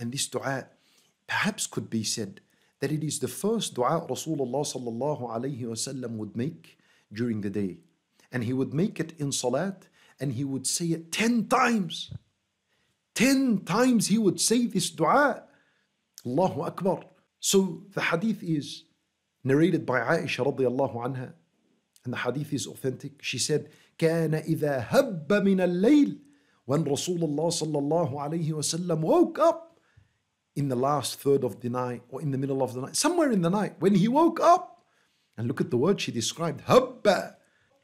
And this dua perhaps could be said that it is the first dua Rasulullah sallallahu alayhi wasallam would make during the day. And he would make it in salat and he would say it 10 times. 10 times he would say this dua. Allahu Akbar. So the hadith is narrated by Aisha radiallahu anha. And the hadith is authentic. She said, كان إذا هب من الليل when Rasulullah sallallahu alayhi wasallam woke up in the last third of the night or in the middle of the night, somewhere in the night, when he woke up. And look at the word she described, habba.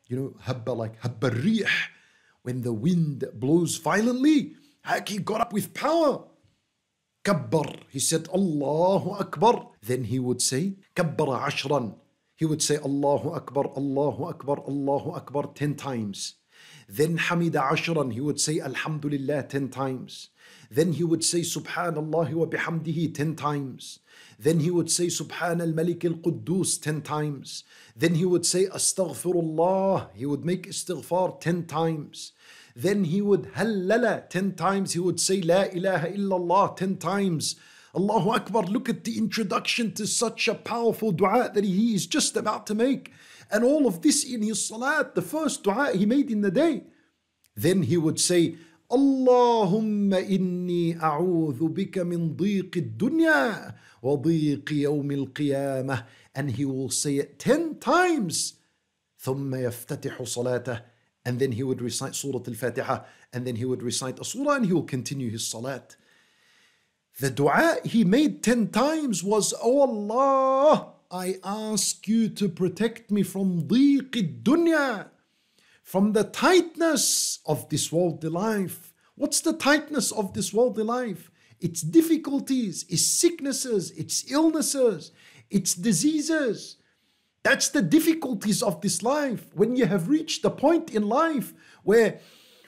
You know, habba like habbarih, when the wind blows violently. He got up with power. Kabbar. He said, Allahu Akbar. Then he would say, Kabbara ashran. He would say, Allahu Akbar, Allahu Akbar, Allahu Akbar 10 times. Then Hamida Ashran, he would say Alhamdulillah 10 times. Then he would say Subhanallah wa bihamdihi 10 times. Then he would say Subhan al Malik al Quddus 10 times. Then he would say Astaghfirullah. He would make istighfar 10 times. Then he would Halala 10 times. He would say La ilaha illallah 10 times. Allahu Akbar, look at the introduction to such a powerful dua that he is just about to make. And all of this in his salat, the first dua he made in the day. Then he would say, Allahumma inni a'udhu bika min diq dunya wa diq yawm al-qiyamah. And he will say it 10 times. and then he would recite Surah Al-Fatiha and then he would recite a surah and he will continue his salat. The dua he made 10 times was, Oh Allah, I ask you to protect me from the dunya, from the tightness of this worldly life. What's the tightness of this worldly life? It's difficulties, it's sicknesses, it's illnesses, it's diseases. That's the difficulties of this life. When you have reached the point in life where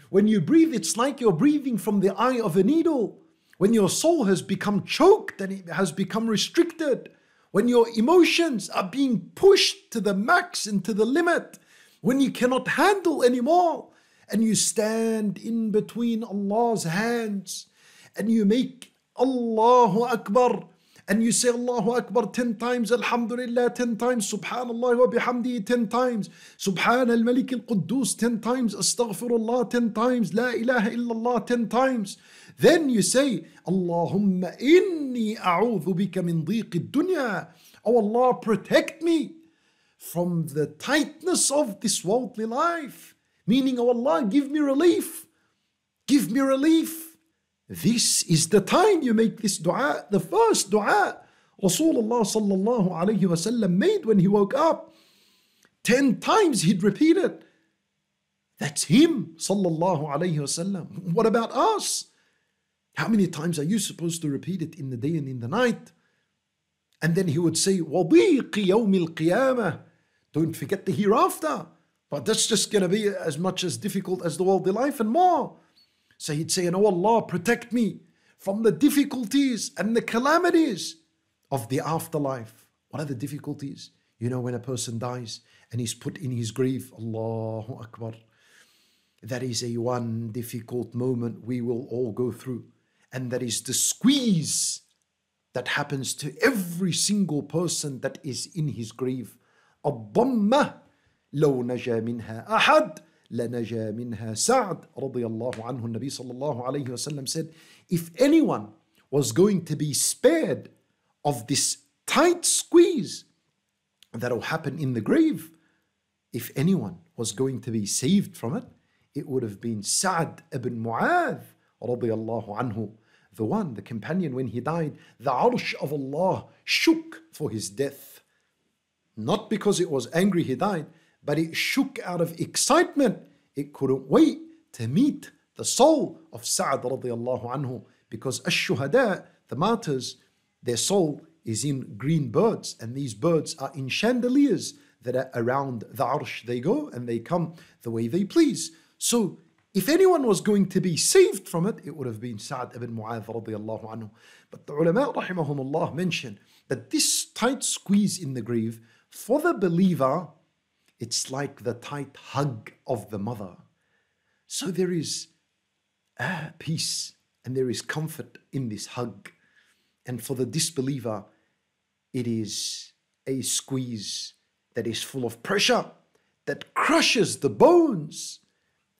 when you breathe, it's like you're breathing from the eye of a needle. When your soul has become choked and it has become restricted, when your emotions are being pushed to the max and to the limit, when you cannot handle anymore, and you stand in between Allah's hands and you make Allahu Akbar and you say Allahu Akbar 10 times, Alhamdulillah 10 times, Subhanallah wa bihamdi 10 times, Subhan al Malik al Quddus 10 times, Astaghfirullah 10 times, La ilaha illallah 10 times. Then you say, Allahumma inni a'udhu bika min dhiqi dunya. Oh Allah, protect me from the tightness of this worldly life. Meaning, oh Allah, give me relief. Give me relief this is the time you make this dua, the first dua Rasulullah sallallahu alayhi wasallam made when he woke up. Ten times he'd repeat it. That's him sallallahu alayhi wasallam. What about us? How many times are you supposed to repeat it in the day and in the night? And then he would say, الْقِيَامَةِ Don't forget the hereafter. But that's just going to be as much as difficult as the worldly life and more. So he'd say, Oh Allah, protect me from the difficulties and the calamities of the afterlife. What are the difficulties? You know, when a person dies and he's put in his grief, Allahu Akbar. That is a one difficult moment we will all go through. And that is the squeeze that happens to every single person that is in his grief. Abba, لو نجا منها أحد لنجا منها Sa'd radiallahu anhu, صلى الله alayhi وسلم said, if anyone was going to be spared of this tight squeeze that'll happen in the grave, if anyone was going to be saved from it, it would have been Sa'd ibn Mu'adh الله عنه. the one, the companion when he died, the arsh of Allah shook for his death. Not because it was angry he died, but it shook out of excitement. It couldn't wait to meet the soul of Sa'd radiallahu anhu because ash-shuhada, the martyrs, their soul is in green birds and these birds are in chandeliers that are around the arsh. They go and they come the way they please. So if anyone was going to be saved from it, it would have been Sa'd ibn Mu'adh radiallahu anhu. But the ulama rahimahumullah mention that this tight squeeze in the grave for the believer it's like the tight hug of the mother. So there is uh, peace and there is comfort in this hug. And for the disbeliever, it is a squeeze that is full of pressure, that crushes the bones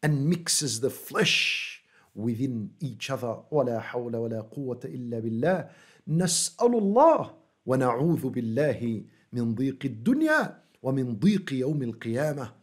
and mixes the flesh within each other. ولا حول ولا قوة إلا بالله. نسأل الله ونعوذ بالله من ضيق الدنيا ومن ضيق يوم القيامه